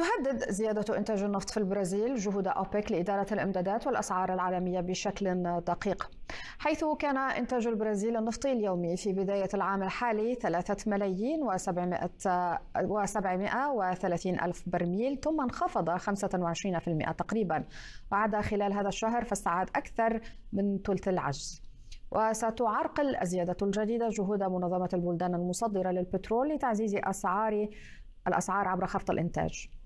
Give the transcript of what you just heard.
تهدد زيادة إنتاج النفط في البرازيل جهود أوبك لإدارة الإمدادات والأسعار العالمية بشكل دقيق حيث كان إنتاج البرازيل النفطي اليومي في بداية العام الحالي 3 ملايين و730 ألف برميل ثم انخفض 25% تقريبا وعدا خلال هذا الشهر فاستعاد أكثر من ثلث العجز وستعرقل الزيادة الجديدة جهود منظمة البلدان المصدرة للبترول لتعزيز أسعار الأسعار عبر خفض الإنتاج